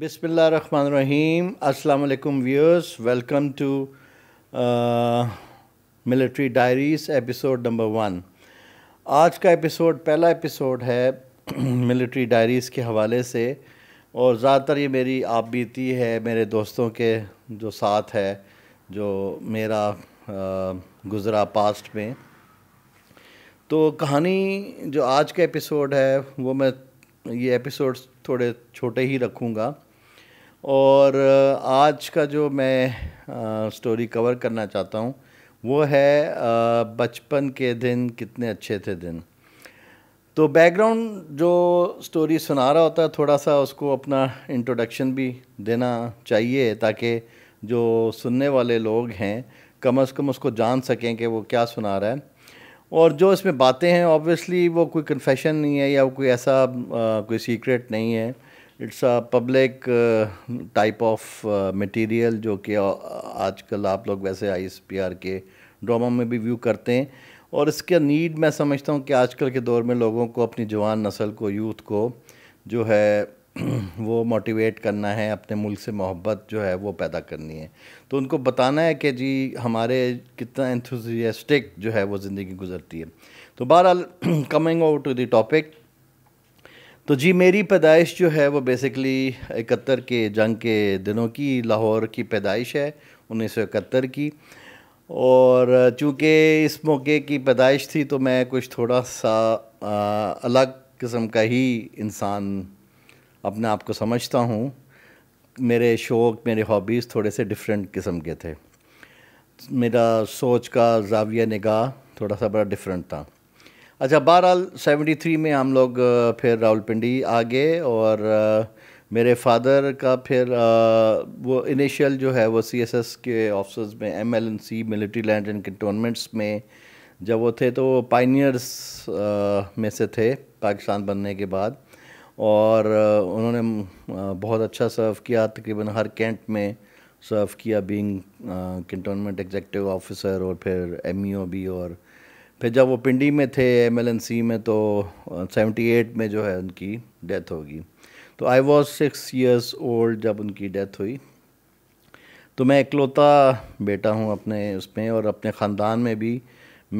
Bismillahirrahmanirrahim. Assalamu alaikum viewers. Welcome to uh, Military episode number one आज का episode पहला episode है military diaries के हवाले से और ज़्यादातर ये मेरी आप बीती है मेरे दोस्तों के जो साथ है जो मेरा uh, गुज़रा पास्ट में तो कहानी जो आज का एपिसोड है वो मैं ये एपिसोड थोड़े छोटे ही रखूँगा और आज का जो मैं आ, स्टोरी कवर करना चाहता हूँ वो है बचपन के दिन कितने अच्छे थे दिन तो बैकग्राउंड जो स्टोरी सुना रहा होता है थोड़ा सा उसको अपना इंट्रोडक्शन भी देना चाहिए ताकि जो सुनने वाले लोग हैं कम अज़ कम उसको जान सकें कि वो क्या सुना रहा है और जो इसमें बातें हैं ऑब्वियसली वो कोई कन्फेशन नहीं है या कोई ऐसा आ, कोई सीक्रेट नहीं है it's a public type of material जो कि uh, आजकल आप लोग वैसे आईएसपीआर के ड्रामा में भी व्यू करते हैं और इसका नीड मैं समझता हूँ कि आजकल के दौर में लोगों को अपनी जवान नस्ल को यूथ को जो है वो मोटिवेट करना है अपने मुल्क से मोहब्बत जो है वो पैदा करनी है तो उनको बताना है कि जी हमारे कितना एंथुजियास्टिक जो है वो ज़िंदगी गुजरती है तो बहरहाल coming over to the topic तो जी मेरी पैदाइश जो है वो बेसिकली इकहत्तर के जंग के दिनों की लाहौर की पैदाइश है उन्नीस सौ इकहत्तर की और चूँकि इस मौके की पैदाइश थी तो मैं कुछ थोड़ा सा आ, अलग किस्म का ही इंसान अपने आप को समझता हूँ मेरे शौक़ मेरे हॉबीज़ थोड़े से डिफरेंट किस्म के थे मेरा सोच का जाविया निगाह थोड़ा सा बड़ा डिफरेंट था अच्छा बहरहाल सेवेंटी थ्री में हम लोग फिर रावलपिंडी आ गए और मेरे फादर का फिर वो इनिशियल जो है वो सी एस एस के ऑफिसर्स में M L N C military land and cantonments में जब वो थे तो वो पाइनियर्स में से थे पाकिस्तान बनने के बाद और उन्होंने बहुत अच्छा सर्व किया तकरीबन हर कैंट में सर्व किया बीइंग कंटोनमेंट एग्जेक्टिव ऑफिसर और फिर एम e भी और फिर जब वो पिंडी में थे एम एल में तो सेवेंटी एट में जो है उनकी डेथ होगी तो I was six years old जब उनकी डेथ हुई तो मैं इकलौता बेटा हूँ अपने उसमें और अपने ख़ानदान में भी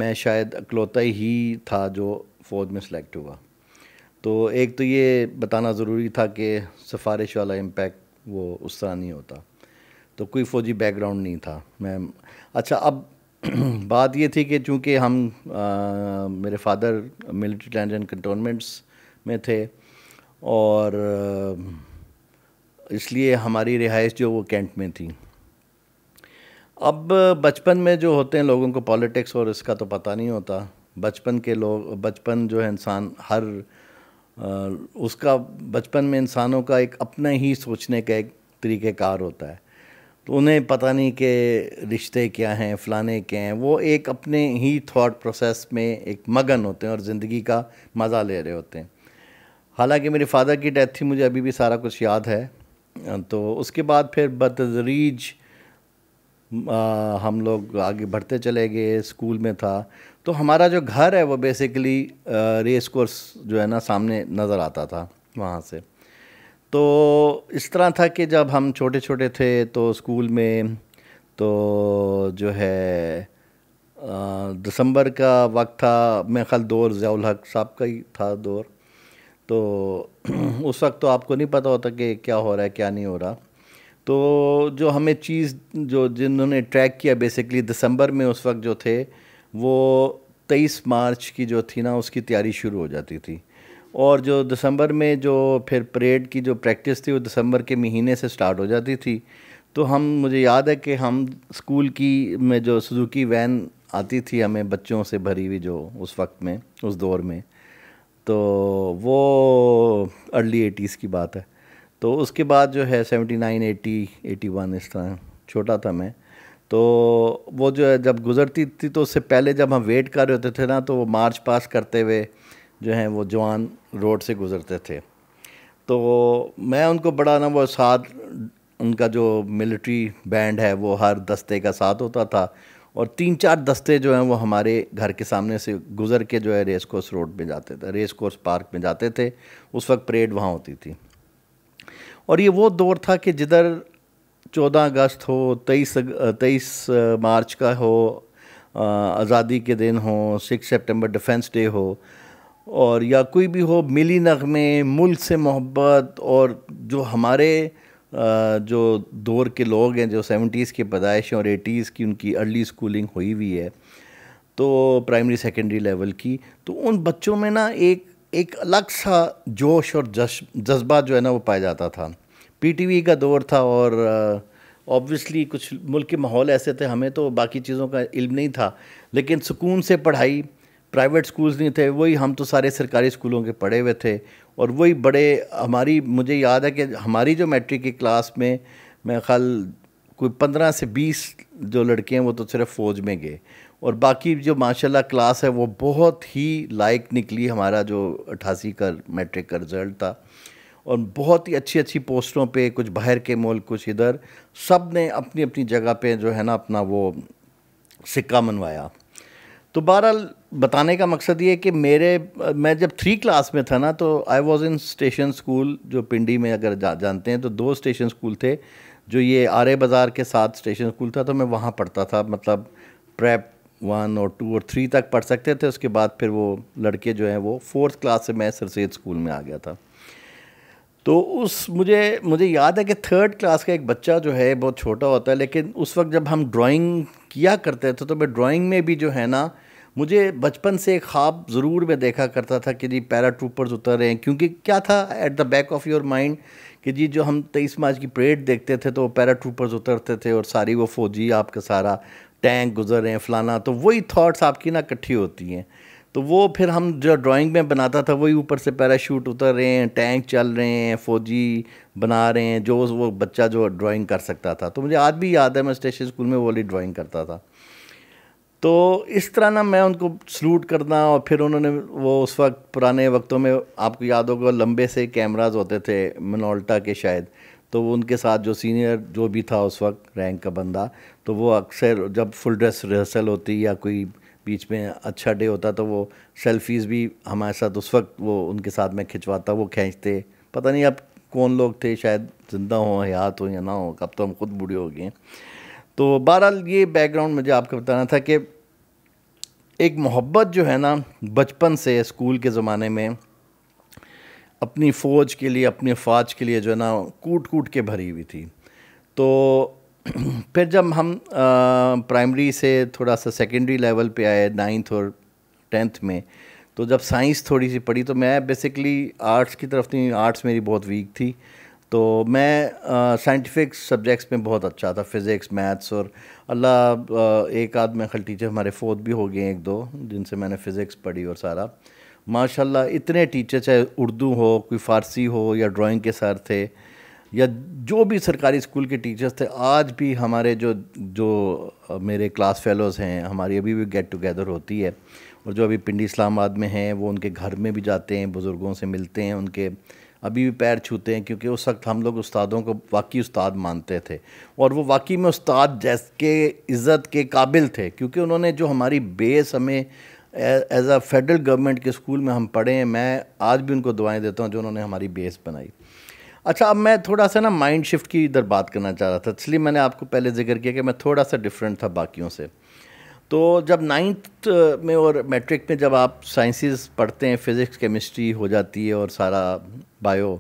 मैं शायद अकलौता ही था जो फ़ौज में सेलेक्ट हुआ तो एक तो ये बताना ज़रूरी था कि सिफारिश वाला इम्पेक्ट वो उस तरह नहीं होता तो कोई फ़ौजी बैकग्राउंड नहीं था मैं अच्छा अब बात ये थी कि चूँकि हम आ, मेरे father military land and cantonments में थे और इसलिए हमारी रिहाइश जो वो कैंट में थी अब बचपन में जो होते हैं लोगों को पॉलिटिक्स और इसका तो पता नहीं होता बचपन के लोग बचपन जो है इंसान हर आ, उसका बचपन में इंसानों का एक अपना ही सोचने का एक तरीक़ेकार होता है तो उन्हें पता नहीं कि रिश्ते क्या हैं फलाने के हैं वो एक अपने ही थॉट प्रोसेस में एक मगन होते हैं और ज़िंदगी का मज़ा ले रहे होते हैं हालांकि मेरे फादर की डेथ थी मुझे अभी भी सारा कुछ याद है तो उसके बाद फिर बदतरीज हम लोग आगे बढ़ते चले गए स्कूल में था तो हमारा जो घर है वो बेसिकली रेस कोर्स जो है ना सामने नज़र आता था वहाँ से तो इस तरह था कि जब हम छोटे छोटे थे तो स्कूल में तो जो है दिसंबर का वक्त था मैं ख्याल दौर ज़ियाउल हक साहब का ही था दौर तो उस वक्त तो आपको नहीं पता होता कि क्या हो रहा है क्या नहीं हो रहा तो जो हमें चीज़ जो जिन्होंने ट्रैक किया बेसिकली दिसंबर में उस वक्त जो थे वो तेईस मार्च की जो थी ना उसकी तैयारी शुरू हो जाती थी और जो दिसंबर में जो फिर परेड की जो प्रैक्टिस थी वो दिसंबर के महीने से स्टार्ट हो जाती थी तो हम मुझे याद है कि हम स्कूल की में जो सुजुकी वैन आती थी हमें बच्चों से भरी हुई जो उस वक्त में उस दौर में तो वो अर्ली एटीज़ की बात है तो उसके बाद जो है seventy nine eighty eighty one इस तरह छोटा था मैं तो वो जो है जब गुज़रती थी तो उससे पहले जब हम वेट कर रहे होते थे ना तो वो मार्च पास करते हुए जो हैं वो जवान रोड से गुज़रते थे तो मैं उनको बड़ा ना वो साथ उनका जो मिलिट्री बैंड है वो हर दस्ते का साथ होता था और तीन चार दस्ते जो हैं वो हमारे घर के सामने से गुज़र के जो है रेस कोर्स रोड में जाते थे रेस कोर्स पार्क में जाते थे उस वक्त परेड वहाँ होती थी और ये वो दौर था कि जिधर चौदह अगस्त हो तेईस तेईस मार्च का हो आज़ादी के दिन हो सिक्स सितंबर डिफेंस डे हो और या कोई भी हो मिली नगमे मुल्क से मोहब्बत और जो हमारे जो दौर के लोग हैं जो सेवेंटीज़ के पैदाइश और एटीज़ की उनकी अर्ली स्कूलिंग हुई हुई है तो प्राइमरी सेकेंडरी लेवल की तो उन बच्चों में ना एक एक अलग सा जोश और जज्बा जो है ना वो पाया जाता था पीटीवी का दौर था और ऑब्वियसली कुछ मुल्क के माहौल ऐसे थे हमें तो बाकी चीज़ों का इल्म नहीं था लेकिन सुकून से पढ़ाई प्राइवेट स्कूल्स नहीं थे वही हम तो सारे सरकारी स्कूलों के पढ़े हुए थे और वही बड़े हमारी मुझे याद है कि हमारी जो मैट्रिक की क्लास में मैं ख्याल कोई पंद्रह से बीस जो लड़के हैं वो तो सिर्फ फ़ौज में गए और बाकी जो माशाल्लाह क्लास है वो बहुत ही लायक निकली हमारा जो अट्ठासी का मैट्रिक का रिज़ल्ट था और बहुत ही अच्छी अच्छी पोस्टों पे कुछ बाहर के मुल्क कुछ इधर सब ने अपनी अपनी जगह पे जो है ना अपना वो सिक्का मनवाया तो बहरहाल बताने का मकसद ये कि मेरे मैं जब थ्री क्लास में था ना तो I was in station school जो पिंडी में अगर जा, जानते हैं तो दो स्टेशन स्कूल थे जो ये आर्य बाज़ार के साथ स्टेशन स्कूल था तो मैं वहाँ पढ़ता था मतलब प्रेप वन और टू और थ्री तक पढ़ सकते थे उसके बाद फिर वो लड़के जो हैं वो फोर्थ क्लास से मैं सैद स्कूल में आ गया था तो उस मुझे मुझे याद है कि थर्ड क्लास का एक बच्चा जो है बहुत छोटा होता है लेकिन उस वक्त जब हम ड्राइंग किया करते थे तो मैं ड्राइंग में भी जो है ना मुझे बचपन से एक ख्वाब ज़रूर मैं देखा करता था कि जी पैरा ट्रूपर्स उतर रहे हैं क्योंकि क्या था at the back of your mind कि जी जो हम तेईस मार्च की परेड देखते थे तो वो पैरा ट्रूपर्स उतरते थे और सारी वो फौजी आपका सारा टैंक गुजर रहे हैं फलाना तो वही थाट्स आपकी ना इकट्ठी होती हैं तो वो फिर हम जो ड्राइंग में बनाता था वही ऊपर से पैराशूट उतर रहे हैं टैंक चल रहे हैं फौजी बना रहे हैं जो वो बच्चा जो ड्राइंग कर सकता था तो मुझे आज भी याद है मैं स्टेशन स्कूल में वाली ड्राइंग करता था तो इस तरह ना मैं उनको सलूट करना और फिर उन्होंने वो उस वक्त पुराने वक्तों में आपको याद होगा लंबे से कैमराज होते थे मनोल्टा के शायद तो वो उनके साथ जो सीनियर जो भी था उस वक्त रैंक का बंदा तो वो अक्सर जब फुल ड्रेस रिहर्सल होती या कोई बीच में अच्छा डे होता तो वो सेल्फीज़ भी हमारे साथ उस वक्त वो उनके साथ मैं खिंचवाता वो खींचते पता नहीं अब कौन लोग थे शायद ज़िंदा हों हयात हों या ना हो अब तो हम खुद बूढ़े हो गए तो बहरहाल ये बैकग्राउंड मुझे आपको बताना था कि एक मोहब्बत जो है ना बचपन से स्कूल के ज़माने में अपनी फ़ौज के लिए अपने फ़ौज के लिए जो है ना कूट कूट के भरी हुई थी तो फिर जब हम प्राइमरी से थोड़ा सा सेकेंडरी लेवल पे आए नाइन्थ और टेंथ में तो जब साइंस थोड़ी सी पढ़ी तो मैं बेसिकली आर्ट्स की तरफ थी आर्ट्स मेरी बहुत वीक थी तो मैं साइंटिफिक सब्जेक्ट्स में बहुत अच्छा था फिज़िक्स मैथ्स और अल्लाह एक आध में खल टीचर हमारे फोत भी हो गए एक दो जिनसे मैंने फ़िज़िक्स पढ़ी और सारा माशाल्लाह इतने टीचर चाहे उर्दू हो कोई फ़ारसी हो या ड्राइंग के सर थे या जो भी सरकारी स्कूल के टीचर्स थे आज भी हमारे जो जो मेरे क्लास फेलोज़ हैं हमारी अभी भी गेट टुगेदर होती है और जो अभी पिंडी इस्लामाबाद में हैं वो उनके घर में भी जाते हैं बुज़ुर्गों से मिलते हैं उनके अभी भी पैर छूते हैं क्योंकि उस वक्त हम लोग उस्तादों को वाकई उस्ताद मानते थे और वो वाकई में उस्ताद जैस के इज़्ज़त के काबिल थे क्योंकि उन्होंने जो हमारी बेस हमें एज अ फेडरल गवर्नमेंट के स्कूल में हम पढ़े हैं मैं आज भी उनको दुआएं देता हूँ जो उन्होंने हमारी बेस बनाई अच्छा अब मैं थोड़ा सा ना माइंड शिफ्ट की इधर बात करना चाह रहा था इसलिए मैंने आपको पहले जिक्र किया कि मैं थोड़ा सा डिफरेंट था बाकियों से तो जब नाइन्थ में और मैट्रिक में जब आप साइंसेस पढ़ते हैं फिज़िक्स केमिस्ट्री हो जाती है और सारा बायो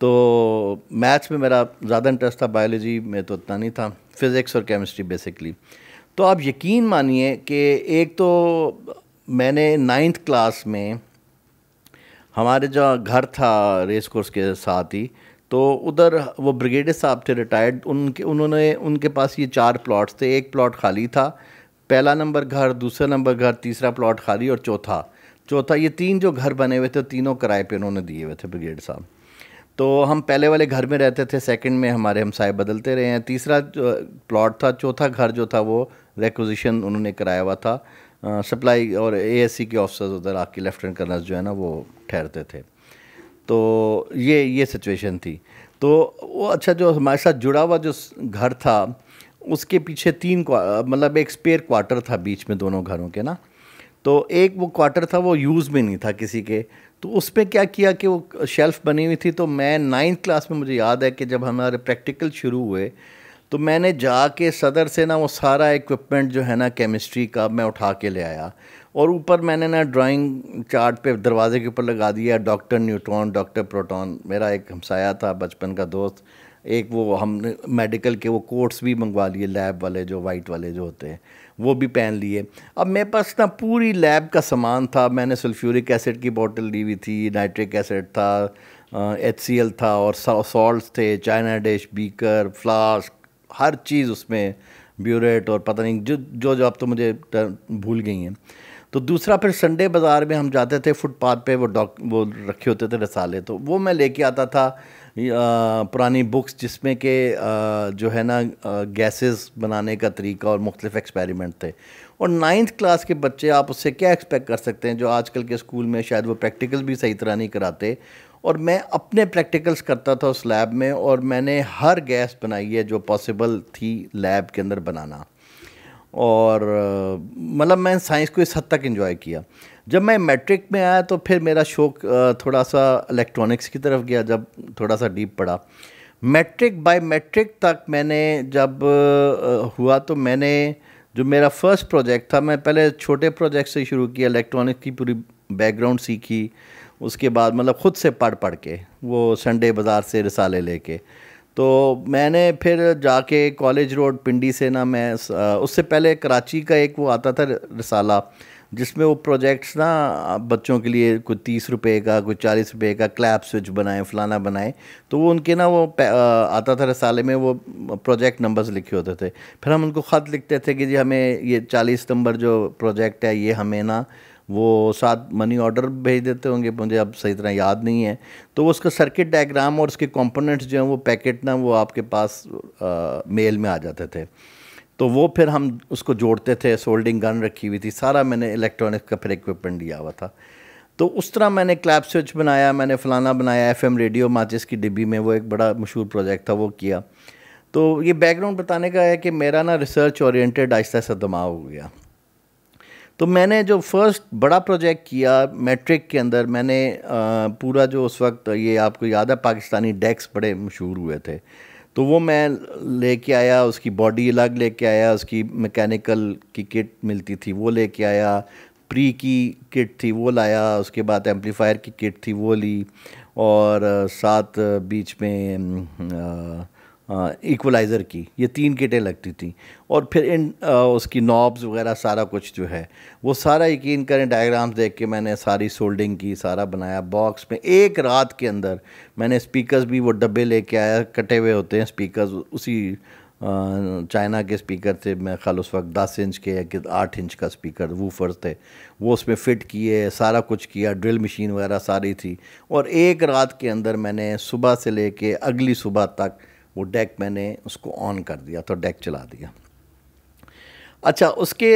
तो मैथ्स में मेरा ज़्यादा इंटरेस्ट था बायोलॉजी में तो इतना नहीं था फिज़िक्स और केमिस्ट्री बेसिकली तो आप यकीन मानिए कि एक तो मैंने नाइन्थ क्लास में हमारे जो घर था रेस कोर्स के साथ ही तो उधर वो ब्रिगेडियर साहब थे रिटायर्ड उनके उन्होंने उनके पास ये चार प्लॉट्स थे एक प्लॉट खाली था पहला नंबर घर दूसरा नंबर घर तीसरा प्लॉट खाली और चौथा चौथा ये तीन जो घर बने हुए थे तीनों किराए पे उन्होंने दिए हुए थे ब्रिगेड साहब तो हम पहले वाले घर में रहते थे सेकंड में हमारे हमसाए बदलते रहे हैं तीसरा प्लॉट था चौथा घर जो था वो रेकोजिशन उन्होंने कराया हुआ था सप्लाई और एएससी के ऑफिसर्स उधर आपके लेफ्टिनेंट कर्नल जो है ना वो ठहरते थे तो ये ये सिचुएशन थी तो वो अच्छा जो हमारे साथ जुड़ा हुआ जो घर था उसके पीछे तीन मतलब एक स्पेयर क्वार्टर था बीच में दोनों घरों के ना तो एक वो क्वार्टर था वो यूज़ में नहीं था किसी के तो उसमें क्या किया कि वो शेल्फ़ बनी हुई थी तो मैं नाइन्थ क्लास में मुझे याद है कि जब हमारे प्रैक्टिकल शुरू हुए तो मैंने जाके सदर से ना वो सारा इक्विपमेंट जो है ना केमिस्ट्री का मैं उठा के ले आया और ऊपर मैंने ना ड्राइंग चार्ट पे दरवाजे के ऊपर लगा दिया डॉक्टर न्यूट्रॉन डॉक्टर प्रोटॉन मेरा एक हमसाया था बचपन का दोस्त एक वो हम मेडिकल के वो कोट्स भी मंगवा लिए लैब वाले जो वाइट वाले जो होते हैं वो भी पहन लिए अब मेरे पास ना पूरी लैब का सामान था मैंने सल्फ्यूरिक एसिड की बोतल ली हुई थी नाइट्रिक एसिड था एच था और सॉल्ट थे चाइना डिश बीकर फ्लास्क हर चीज़ उसमें ब्यूरेट और पता नहीं जो जो जो आप तो मुझे भूल गई हैं तो दूसरा फिर संडे बाज़ार में हम जाते थे फुटपाथ पे वो डॉक वो रखे होते थे रसाले तो वो मैं लेके आता था पुरानी बुक्स जिसमें के जो है ना गैसेस बनाने का तरीका और मुख्तलिफ एक्सपेरिमेंट थे और नाइन्थ क्लास के बच्चे आप उससे क्या एक्सपेक्ट कर सकते हैं जो आजकल के स्कूल में शायद वो प्रैक्टिकल भी सही तरह नहीं कराते और मैं अपने प्रैक्टिकल्स करता था उस लैब में और मैंने हर गैस बनाई है जो पॉसिबल थी लैब के अंदर बनाना और मतलब मैं साइंस को इस हद तक इन्जॉय किया जब मैं मैट्रिक में आया तो फिर मेरा शौक थोड़ा सा इलेक्ट्रॉनिक्स की तरफ गया जब थोड़ा सा डीप पड़ा मैट्रिक बाय मैट्रिक तक मैंने जब हुआ तो मैंने जो मेरा फर्स्ट प्रोजेक्ट था मैं पहले छोटे प्रोजेक्ट से शुरू किया इलेक्ट्रॉनिक्स की पूरी बैकग्राउंड सीखी उसके बाद मतलब ख़ुद से पढ़ पढ़ के वो संडे बाज़ार से रिसाले लेके तो मैंने फिर जाके कॉलेज रोड पिंडी से ना मैं उससे पहले कराची का एक वो आता था रिसाला जिसमें वो प्रोजेक्ट्स ना बच्चों के लिए कुछ तीस रुपए का कुछ चालीस रुपए का क्लैप स्विच बनाए फलाना बनाए तो वो उनके ना वो आता था रसाले में वो प्रोजेक्ट नंबर्स लिखे होते थे फिर हम उनको ख़त लिखते थे कि जी हमें ये चालीस नंबर जो प्रोजेक्ट है ये हमें ना वो साथ मनी ऑर्डर भेज देते होंगे मुझे अब सही तरह याद नहीं है तो वो उसका सर्किट डायग्राम और उसके कंपोनेंट्स जो हैं वो पैकेट ना वो आपके पास आ, मेल में आ जाते थे तो वो फिर हम उसको जोड़ते थे सोल्डिंग गन रखी हुई थी सारा मैंने इलेक्ट्रॉनिक्स का फिर इक्विपमेंट लिया हुआ था तो उस तरह मैंने क्लैप स्विच बनाया मैंने फ़लाना बनाया एफ रेडियो माचिस की डिब्बी में वो एक बड़ा मशहूर प्रोजेक्ट था वो किया तो ये बैकग्राउंड बताने का है कि मेरा ना रिसर्च ओरिएंटेड आहिस्ता आहिस्ता दिमाग हो गया तो मैंने जो फर्स्ट बड़ा प्रोजेक्ट किया मैट्रिक के अंदर मैंने पूरा जो उस वक्त ये आपको याद है पाकिस्तानी डेस्क बड़े मशहूर हुए थे तो वो मैं लेके आया उसकी बॉडी अलग लेके आया उसकी मैकेनिकल की किट मिलती थी वो लेके आया प्री की किट थी वो लाया उसके बाद एम्पलीफायर की किट थी वो ली और साथ बीच में इक्वलाइज़र की ये तीन किटें लगती थी और फिर इन आ, उसकी नॉब्स वगैरह सारा कुछ जो है वो सारा यकीन करें डायग्राम्स देख के मैंने सारी सोल्डिंग की सारा बनाया बॉक्स में एक रात के अंदर मैंने स्पीकर्स भी वो डब्बे लेके आया कटे हुए होते हैं स्पीकर्स उसी चाइना के स्पीकर थे मैं खाल उस वक्त दस इंच के या आठ इंच का स्पीकर वूफर थे वो उसमें फ़िट किए सारा कुछ किया ड्रिल मशीन वगैरह सारी थी और एक रात के अंदर मैंने सुबह से ले अगली सुबह तक वो डेक मैंने उसको ऑन कर दिया तो डेक चला दिया अच्छा उसके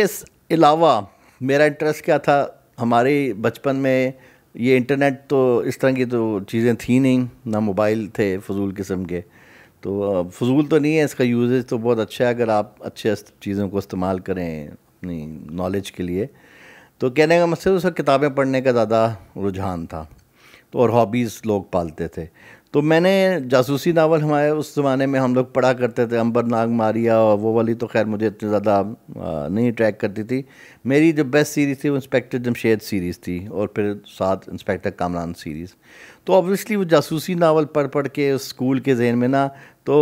अलावा मेरा इंटरेस्ट क्या था हमारे बचपन में ये इंटरनेट तो इस तरह की तो चीज़ें थी नहीं ना मोबाइल थे फजूल किस्म के तो फजूल तो नहीं है इसका यूजेज तो बहुत अच्छा है अगर आप अच्छे चीज़ों को इस्तेमाल करें अपनी नॉलेज के लिए तो कहने का मकसद मतलब उसका किताबें पढ़ने का ज़्यादा रुझान था तो और हॉबीज़ लोग पालते थे तो मैंने जासूसी नावल हमारे उस ज़माने में हम लोग पढ़ा करते थे अंबर नाग मारिया और वो वाली तो खैर मुझे इतनी ज़्यादा नहीं ट्रैक करती थी मेरी जो बेस्ट सीरीज़ थी वो इंस्पेक्टर जमशेद सीरीज़ थी और फिर साथ इंस्पेक्टर कामरान सीरीज़ तो ऑब्वियसली वो जासूसी नावल पढ़ पढ़ के उस स्कूल के जहन में ना तो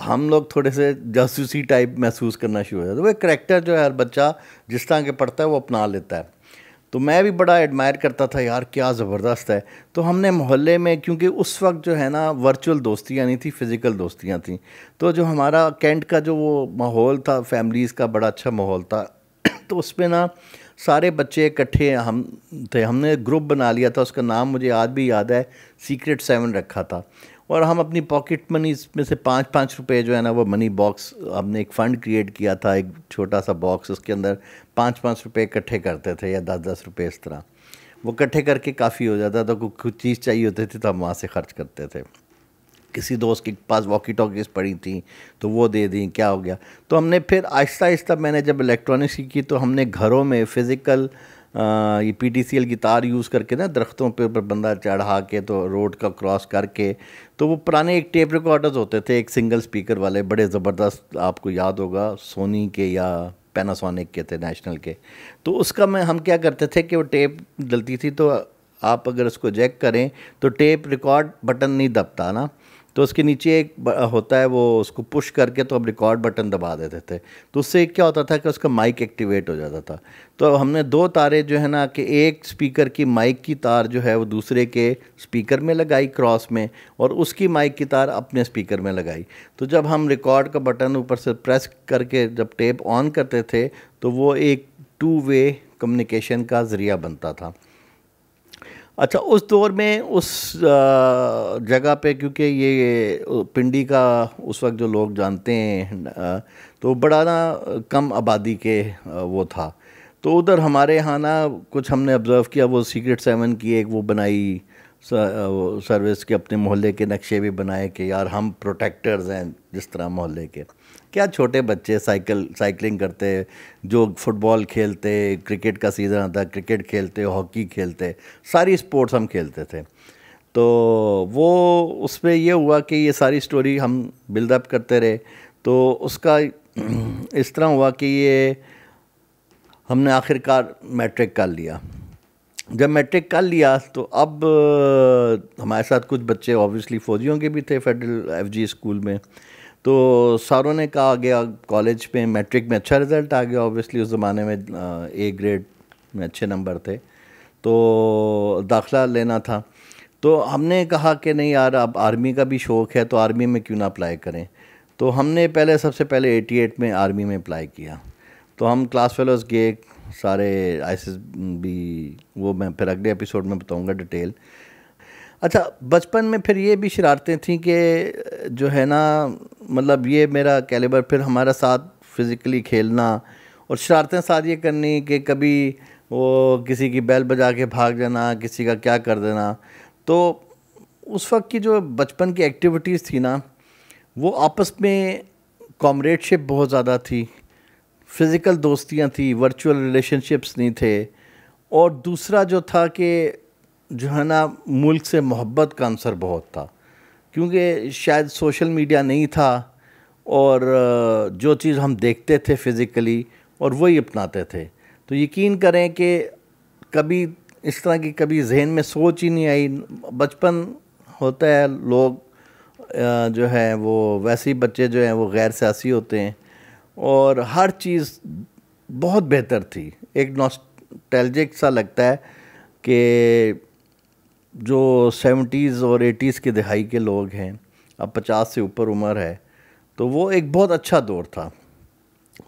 हम लोग थोड़े से जासूसी टाइप महसूस करना शुरू हो जाता है तो वो एक करेक्टर जो है हर बच्चा जिस तरह के पढ़ता है वो अपना लेता है तो मैं भी बड़ा एडमायर करता था यार क्या ज़बरदस्त है तो हमने मोहल्ले में क्योंकि उस वक्त जो है ना वर्चुअल दोस्तियाँ नहीं थी फ़िज़िकल दोस्तियाँ थी तो जो हमारा कैंट का जो वो माहौल था फैमिलीज़ का बड़ा अच्छा माहौल था तो उस पर ना सारे बच्चे इकट्ठे हम थे हमने ग्रुप बना लिया था उसका नाम मुझे आज भी याद है सीक्रेट सेवन रखा था और हम अपनी पॉकेट मनी में से पाँच पाँच रुपये जो है ना वो मनी बॉक्स हमने एक फ़ंड क्रिएट किया था एक छोटा सा बॉक्स उसके अंदर पाँच पाँच रुपये इकट्ठे करते थे या दस दस रुपये इस तरह वो इकट्ठे करके काफ़ी हो जाता था तो कोई कुछ चीज़ चाहिए होती थी तो हम वहाँ से खर्च करते थे किसी दोस्त के पास वॉकी टॉकीस पड़ी थी तो वो दे दी क्या हो गया तो हमने फिर आहिस्ता आहिस्ता मैंने जब इलेक्ट्रॉनिक्स की तो हमने घरों में फ़िज़िकल ये पी टी सी एल की तार यूज़ करके ना दरख्तों पे ऊपर बंदा चढ़ा के तो रोड का क्रॉस करके तो वो पुराने एक टेप रिकॉर्डर्स होते थे एक सिंगल स्पीकर वाले बड़े ज़बरदस्त आपको याद होगा सोनी के या पैनासोनिक के थे नेशनल के तो उसका मैं हम क्या करते थे कि वो टेप डलती थी तो आप अगर उसको चेक करें तो टेप रिकॉर्ड बटन नहीं दबता ना तो उसके नीचे एक होता है वो उसको पुश करके तो हम रिकॉर्ड बटन दबा देते थे तो उससे क्या होता था कि उसका माइक एक्टिवेट हो जाता था तो हमने दो तारे जो है ना कि एक स्पीकर की माइक की तार जो है वो दूसरे के स्पीकर में लगाई क्रॉस में और उसकी माइक की तार अपने स्पीकर में लगाई तो जब हम रिकॉर्ड का बटन ऊपर से प्रेस करके जब टेप ऑन करते थे तो वो एक टू वे कम्युनिकेशन का ज़रिया बनता था अच्छा उस दौर में उस जगह पे क्योंकि ये पिंडी का उस वक्त जो लोग जानते हैं तो बड़ा ना कम आबादी के वो था तो उधर हमारे यहाँ ना कुछ हमने ऑब्ज़र्व किया वो सीक्रेट सेवन की एक वो बनाई सर्विस के अपने मोहल्ले के नक्शे भी बनाए कि यार हम प्रोटेक्टर्स हैं जिस तरह मोहल्ले के क्या छोटे बच्चे साइकिल साइकिलिंग करते जो फुटबॉल खेलते क्रिकेट का सीज़न आता क्रिकेट खेलते हॉकी खेलते सारी स्पोर्ट्स हम खेलते थे तो वो उस पर यह हुआ कि ये सारी स्टोरी हम बिल्डअप करते रहे तो उसका इस तरह हुआ कि ये हमने आखिरकार मैट्रिक कर लिया जब मैट्रिक कर लिया तो अब हमारे साथ कुछ बच्चे ऑब्वियसली फ़ौजियों के भी थे फेडरल एफजी स्कूल में तो सारों ने कहा गया कॉलेज में मैट्रिक में अच्छा रिज़ल्ट आ गया ऑब्वियसली उस ज़माने में ए ग्रेड में अच्छे नंबर थे तो दाखला लेना था तो हमने कहा कि नहीं यार अब आर्मी का भी शौक़ है तो आर्मी में क्यों ना अप्लाई करें तो हमने पहले सबसे पहले 88 में आर्मी में अप्लाई किया तो हम क्लास फेलोज़ गए सारे आई बी वो मैं फिर अगले एपिसोड में बताऊँगा डिटेल अच्छा बचपन में फिर ये भी शरारतें थी कि जो है ना मतलब ये मेरा कैलिबर फिर हमारा साथ फिज़िकली खेलना और शरारतें साथ ये करनी कि कभी वो किसी की बैल बजा के भाग जाना किसी का क्या कर देना तो उस वक्त की जो बचपन की एक्टिविटीज़ थी ना वो आपस में कॉमरेडशिप बहुत ज़्यादा थी फ़िज़िकल दोस्तियाँ थी वर्चुअल रिलेशनशिप्स नहीं थे और दूसरा जो था कि जो है ना मुल्क से मोहब्बत का अंसर बहुत था क्योंकि शायद सोशल मीडिया नहीं था और जो चीज़ हम देखते थे फिज़िकली और वही अपनाते थे तो यकीन करें कि कभी इस तरह की कभी जहन में सोच ही नहीं आई बचपन होता है लोग जो है वो वैसे ही बच्चे जो हैं वो गैर सियासी होते हैं और हर चीज़ बहुत बेहतर थी एक नॉस्टैल्जिक सा लगता है कि जो सेवेंटीज़ और एटीज़ के दिहाई के लोग हैं अब पचास से ऊपर उम्र है तो वो एक बहुत अच्छा दौर था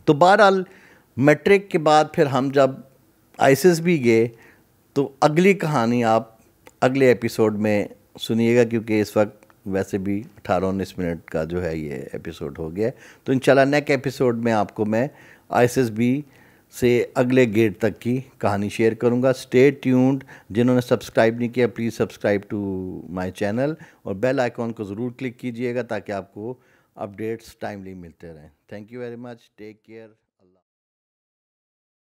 तो बहरहाल मैट्रिक के बाद फिर हम जब आइसिस भी गए तो अगली कहानी आप अगले एपिसोड में सुनिएगा क्योंकि इस वक्त वैसे भी अठारह उन्नीस मिनट का जो है ये एपिसोड हो गया तो इंशाल्लाह नेक्स्ट एपिसोड में आपको मैं आइसिस भी से अगले गेट तक की कहानी शेयर करूंगा स्टे ट्यून्ड जिन्होंने सब्सक्राइब नहीं किया please subscribe to my channel और बेल आइकॉन को ज़रूर क्लिक कीजिएगा ताकि आपको अपडेट्स टाइमली मिलते रहें thank you very much take care